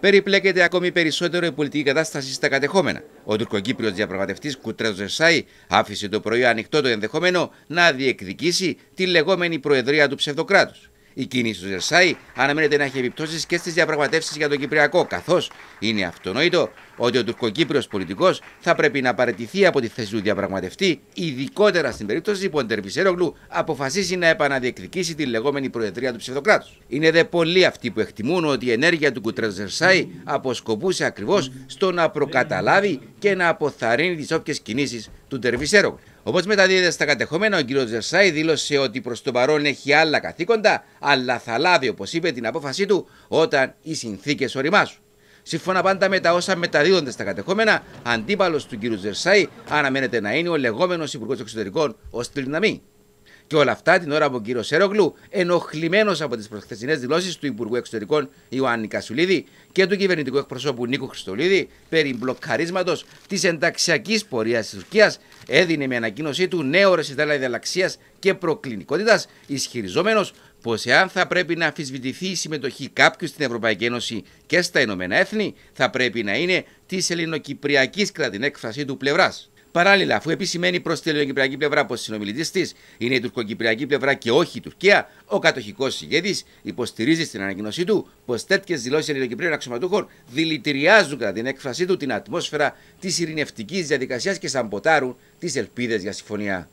Περιπλέκεται ακόμη περισσότερο η πολιτική κατάσταση στα κατεχόμενα. Ο τουρκοκύπριος διαπραγματευτής Κουτρέζο Ζεσάη άφησε το πρωί ανοιχτό το ενδεχόμενο να διεκδικήσει τη λεγόμενη προεδρία του ψευδοκράτους. Η κίνηση του Ζερσάη αναμένεται να έχει επιπτώσεις και στις διαπραγματεύσεις για τον Κυπριακό, καθώς είναι αυτονόητο ότι ο τουρκοκύπριο πολιτικός θα πρέπει να παραιτηθεί από τη θέση του διαπραγματευτή, ειδικότερα στην περίπτωση που ο Ντερβισέρογλου αποφασίσει να επαναδιεκδικήσει τη λεγόμενη Προεδρία του Ψευδοκράτους. Είναι δε πολλοί αυτοί που εκτιμούν ότι η ενέργεια του Ζερσάη αποσκοπούσε ακριβώς στο να προκαταλάβει και να αποθαρρύνει τις όποιες κινήσεις του Ντερβισέρογλου. Όπως μεταδίδεται στα κατεχόμενα, ο κ. Ζερσάη δήλωσε ότι προς το παρόν έχει άλλα καθήκοντα, αλλά θα λάβει, όπως είπε, την απόφασή του όταν οι συνθήκες οριμάσουν. Σύμφωνα πάντα με τα όσα μεταδίδονται στα κατεχόμενα, αντίπαλος του κ. Ζερσάη αναμένεται να είναι ο λεγόμενος Υπουργός Εξωτερικών, ο Στριναμί. Και όλα αυτά την ώρα που ο κ. Σέρογλου, ενοχλημένος από τις προχθεσινέ δηλώσεις του Υπουργού Εξωτερικών Ιωάννη Κασουλίδη και του κυβερνητικού εκπροσώπου Νίκου Χριστολίδη περί μπλοκαρίσματος της ενταξιακής πορείας της Τουρκίας έδινε με ανακοίνωσή του νέο ρεσιτάλ αιδαλλαξία και προκλινικότητας, ισχυριζόμενος πως εάν θα πρέπει να αφισβητηθεί η συμμετοχή κάποιου στην Ευρωπαϊκή Ένωση και στα Ηνωμένα Έθνη, θα πρέπει να είναι της ελληνοκυπριακής κρατηνέκφρασης του πλευράς. Παράλληλα, αφού επισημαίνει προς την ελληνοκυπριακή πλευρά πως συνομιλητής της είναι η τουρκοκυπριακή πλευρά και όχι η Τουρκία, ο κατοχικός ηγέτης υποστηρίζει στην ανακοίνωσή του πως τέτοιες δηλώσεις ελληνοκυπρίων αξιωματούχων δηλητηριάζουν κατά την έκφρασή του την ατμόσφαιρα της ειρηνευτικής διαδικασίας και σαμποτάρουν τις ελπίδες για συμφωνία.